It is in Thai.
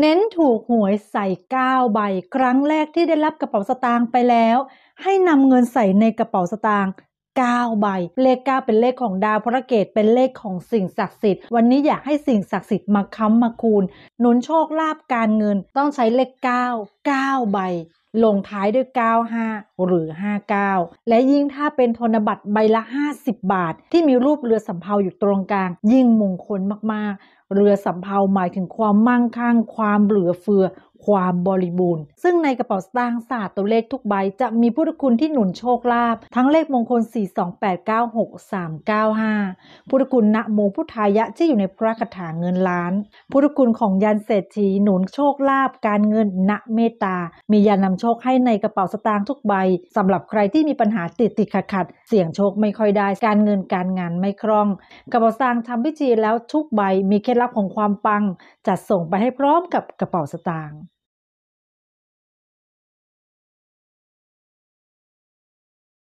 เน้นถูกหวยใส่ก้9ใบครั้งแรกที่ได้รับกระเป๋าสตางค์ไปแล้ว ให้นำเงินใส่ในกระเป๋าสตางค์9ใบเลข9เป็นเลขของดาวพระเกตเป็นเลขของสิ่งศักดิ์สิทธิ์วันนี้อยากให้สิ่งศักดิ์สิทธิ์มาค้ำมาคูณหนุนโชคลาภการเงินต้องใช้เลข 9 9 ใบ ลงท้ายด้วย 95 หรือ 59 และยิ่งถ้าเป็นธนบัตรใบละ 50 บาทที่มีรูปเรือสำเภาอยู่ตรงกลางยิ่งมงคลมากๆเรือสำเภาหมายถึงความมั่งคั่งความเหลือเฟือความบริบูรณ์ ซึ่งในกระเป๋าสตางค์ศาสตร์ตัวเลขทุกใบจะมีพุทธคุณที่หนุนโชคลาภทั้งเลขมงคล 4289635พุทธคุณณโมพุทธายะที่อยู่ในพระคาถาเงินล้าน พุทธคุณของยันเศรษฐีหนุนโชคลาภการเงินณเมตตา มียานำโชคให้ในกระเป๋าสตางค์ทุกใบสำหรับใครที่มีปัญหาติดติดขัดขัดเสี่ยงโชคไม่ค่อยได้ การเงินการงานไม่คล่องกระเป๋าสตางค์ทำพิธีแล้วทุกใบมีเคลับของความปังจัดส่งไปให้พร้อมกับกระเป๋าสตางค์